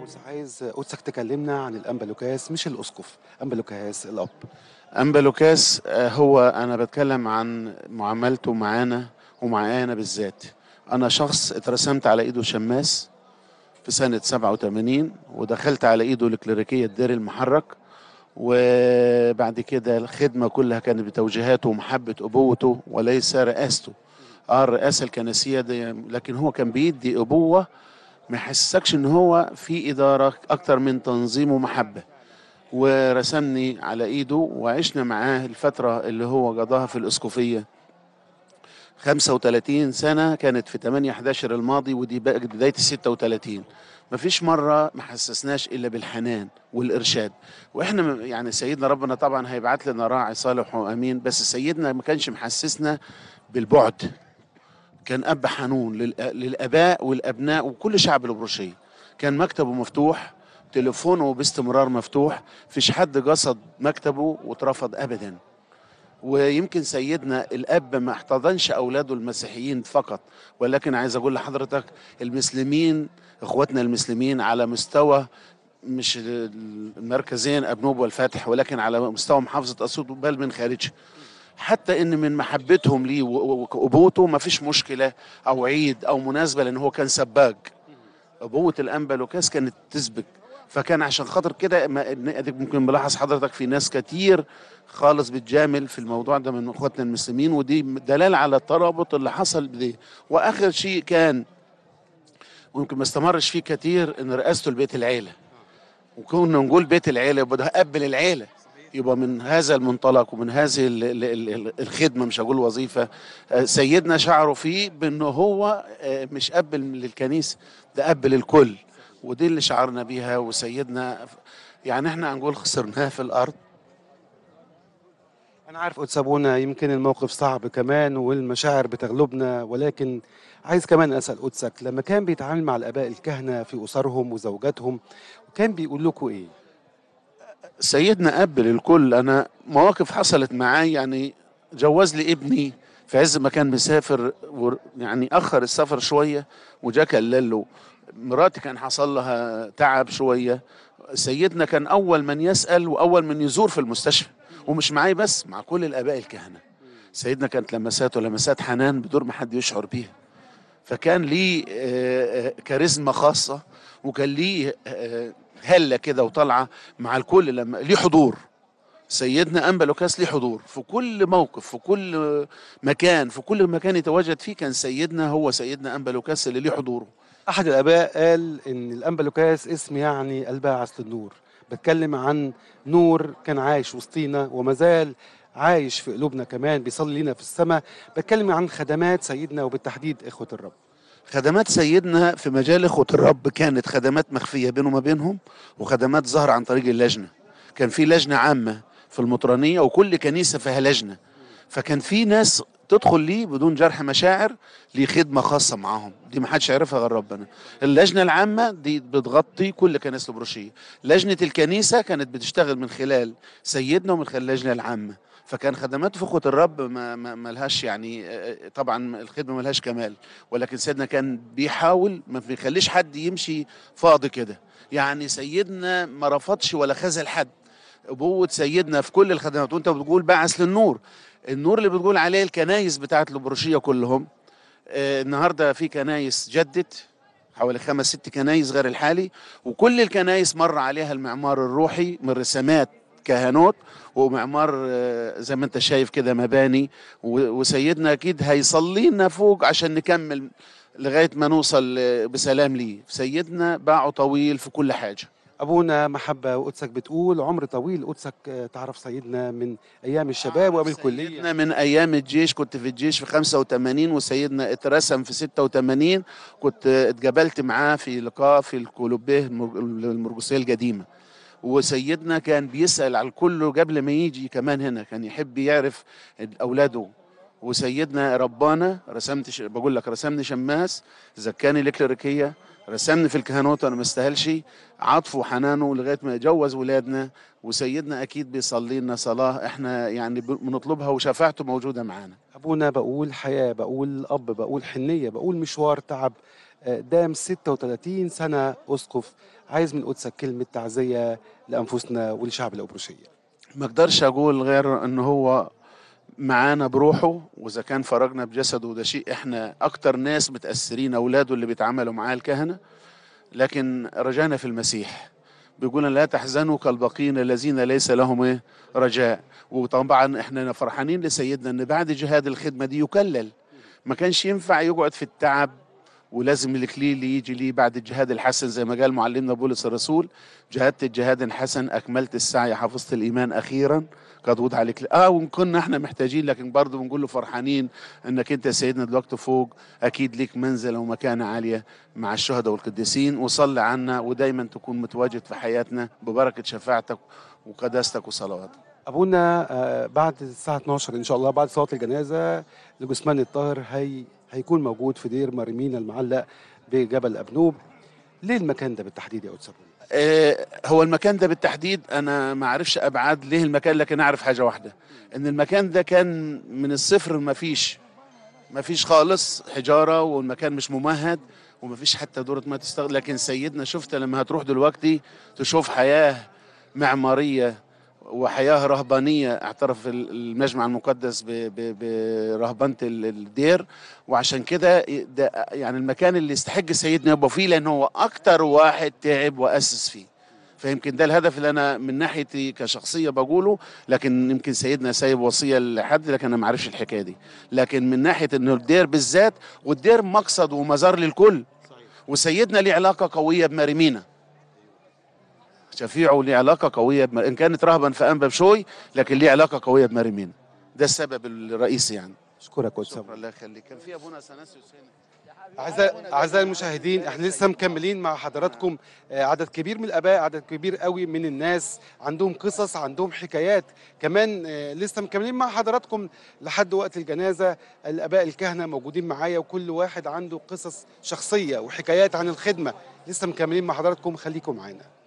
عاوز عايز قدسك تكلمنا عن الامبلوكاس مش الاسقف امبلوكاس الاب امبلوكاس آه، هو انا بتكلم عن معاملته معانا ومعانا بالذات انا شخص اترسمت على ايده شماس في سنة 87 ودخلت على ايده الكليريكية الدير المحرك وبعد كده الخدمة كلها كانت بتوجيهاته ومحبة أبوته وليس رئاسته اه الرئاسة الكنسية دي لكن هو كان بيدي أبوة ما يحسسكش ان هو في اداره اكتر من تنظيم ومحبه ورسمني على ايده وعشنا معاه الفتره اللي هو قضاها في الاسقفيه 35 سنه كانت في 8 11 الماضي ودي بدايه ال 36 فيش مره ما حسسناش الا بالحنان والارشاد واحنا يعني سيدنا ربنا طبعا هيبعت لنا راعي صالح وامين بس سيدنا ما كانش محسسنا بالبعد كان أب حنون للآباء والأبناء وكل شعب البروشية كان مكتبه مفتوح تليفونه باستمرار مفتوح فيش حد قصد مكتبه واترفض أبدا ويمكن سيدنا الأب ما احتضنش أولاده المسيحيين فقط ولكن عايز أقول لحضرتك المسلمين إخواتنا المسلمين على مستوى مش المركزين أبنوب والفاتح ولكن على مستوى محافظة أسيوط بل من خارجها حتى ان من محبتهم ليه وابوته ما فيش مشكله او عيد او مناسبه لان هو كان سباج ابوه الانبا لوكاس كانت تسبك فكان عشان خاطر كده ممكن ملاحظ حضرتك في ناس كتير خالص بتجامل في الموضوع ده من اخواتنا المسلمين ودي دلال على الترابط اللي حصل بده واخر شيء كان ويمكن ما استمرش فيه كتير ان رئاسته لبيت العيله وكنا نقول بيت العيله يبقى ده قبل العيله يبقى من هذا المنطلق ومن هذه الخدمه مش هقول وظيفه آه، سيدنا شعره فيه بانه هو آه، مش اب للكنيسه ده اب للكل ودي اللي شعرنا بيها وسيدنا يعني احنا هنقول خسرناها في الارض انا عارف قدس ابونا يمكن الموقف صعب كمان والمشاعر بتغلبنا ولكن عايز كمان اسال قدسك لما كان بيتعامل مع الاباء الكهنه في اسرهم وزوجاتهم كان بيقول لكم ايه سيدنا اب للكل انا مواقف حصلت معايا يعني جوز لي ابني في عز ما كان مسافر يعني اخر السفر شويه وجا كلل له مراتي كان حصل لها تعب شويه سيدنا كان اول من يسال واول من يزور في المستشفى ومش معايا بس مع كل الاباء الكهنه سيدنا كانت لمساته لمسات حنان بدور ما حد يشعر بيها فكان ليه آه، آه، كاريزما خاصه وكان ليه آه، هله كده وطالعه مع الكل لما ليه حضور سيدنا انبا لوكاس ليه حضور في كل موقف في كل مكان في كل مكان يتواجد فيه كان سيدنا هو سيدنا انبا لوكاس اللي ليه حضوره احد الاباء قال ان الانبا لوكاس اسم يعني الباعث للنور بتكلم عن نور كان عايش وسطينا وما زال عايش في قلوبنا كمان بيصلي لنا في السماء بتكلم عن خدمات سيدنا وبالتحديد اخوه الرب خدمات سيدنا في مجال إخوة الرب كانت خدمات مخفية بينه وما بينهم وخدمات ظهر عن طريق اللجنة كان في لجنة عامة في المطرانية وكل كنيسة فيها لجنة فكان في ناس تدخل ليه بدون جرح مشاعر ليه خدمة خاصة معاهم دي ما حدش يعرفها غير ربنا اللجنة العامة دي بتغطي كل كنيسة البروشية لجنة الكنيسة كانت بتشتغل من خلال سيدنا ومن خلال اللجنة العامة فكان خدمات فخوة الرب ما ملهاش يعني طبعا الخدمة ملهاش كمال ولكن سيدنا كان بيحاول ما بيخليش حد يمشي فاضي كده يعني سيدنا ما رفضش ولا خذل حد أبوة سيدنا في كل الخدمات وانت بتقول بعث للنور النور اللي بتقول عليه الكنايس بتاعت البروشية كلهم النهارده في كنايس جدت حوالي خمس ست كنايس غير الحالي وكل الكنايس مر عليها المعمار الروحي من رسامات كهنوت ومعمار آه، زي ما انت شايف كده مباني وسيدنا اكيد هيصلي لنا فوق عشان نكمل لغايه ما نوصل آه، بسلام ليه سيدنا باعه طويل في كل حاجه أبونا محبة وقدسك بتقول عمر طويل قدسك آه، تعرف سيدنا من أيام الشباب وقبل الكلية سيدنا من أيام الجيش كنت في الجيش في 85 وسيدنا اترسم في 86 كنت اتجبلت معاه في لقاء في الكولوبيه المرجوسية القديمة وسيدنا كان بيسأل على الكل قبل ما يجي كمان هنا كان يحب يعرف أولاده وسيدنا ربانا رسمت ش... بقول لك رسمني شماس زكاني الكليريكيه رسمني في الكهنوت انا ما عطفه وحنانه لغايه ما يجوز ولادنا وسيدنا اكيد بيصلي لنا صلاه احنا يعني بنطلبها وشفاعته موجوده معانا ابونا بقول حياه بقول اب بقول حنيه بقول مشوار تعب دام 36 سنة أسقف عايز من قدسك كلمة تعزية لأنفسنا ولشعب الأبرشية ما اقدرش أقول غير أن هو معانا بروحه وإذا كان فرجنا بجسده وده شيء إحنا أكتر ناس متأثرين أولاده اللي بيتعاملوا معاه الكهنة لكن رجعنا في المسيح بيقول لا تحزنوا كالباقين الذين ليس لهم إيه؟ رجاء وطبعا احنا فرحانين لسيدنا ان بعد جهاد الخدمه دي يكلل ما كانش ينفع يقعد في التعب ولازم الكليل اللي يجي ليه بعد الجهاد الحسن زي ما قال معلمنا بولس الرسول جهدت الجهاد الحسن اكملت السعي حفظت الايمان اخيرا قد وضع لك اه وان كنا احنا محتاجين لكن برضه بنقول له فرحانين انك انت سيدنا دلوقتي فوق اكيد ليك منزله ومكانه عاليه مع الشهداء والقديسين وصلي عنا ودايما تكون متواجد في حياتنا ببركه شفاعتك وقداستك وصلواتك ابونا آه، بعد الساعه 12 ان شاء الله بعد صلاه الجنازه لجثمان الطاهر هي هيكون موجود في دير مريمين المعلق بجبل أبنوب ليه المكان ده بالتحديد يا أوتسابون؟ آه، هو المكان ده بالتحديد انا ما اعرفش ابعاد ليه المكان لكن اعرف حاجه واحده ان المكان ده كان من الصفر ما فيش ما فيش خالص حجاره والمكان مش ممهد وما فيش حتى دورة ما تستغل لكن سيدنا شفت لما هتروح دلوقتي تشوف حياه معماريه وحياة رهبانية اعترف المجمع المقدس برهبنة الدير وعشان كده ده يعني المكان اللي يستحق سيدنا يبقى فيه لأن هو أكتر واحد تعب وأسس فيه فيمكن ده الهدف اللي أنا من ناحيتي كشخصية بقوله لكن يمكن سيدنا سايب وصية لحد لكن أنا ما اعرفش الحكاية دي لكن من ناحية أنه الدير بالذات والدير مقصد ومزار للكل وسيدنا ليه علاقة قوية بمريمينا شفيعه ليه علاقه قويه بم... ان كانت رهبا فان بشوي لكن ليه علاقه قويه بمريمين ده السبب الرئيسي يعني اشكرك استاذ شكرا الله يخليك كان في ابونا سناسي حسين أعزائي أعزائي المشاهدين احنا لسه مكملين مع حضراتكم آه، عدد كبير من الآباء عدد كبير قوي من الناس عندهم قصص عندهم حكايات كمان آه، لسه مكملين مع حضراتكم لحد وقت الجنازة الآباء الكهنة موجودين معايا وكل واحد عنده قصص شخصية وحكايات عن الخدمة لسه مكملين مع حضراتكم خليكم معانا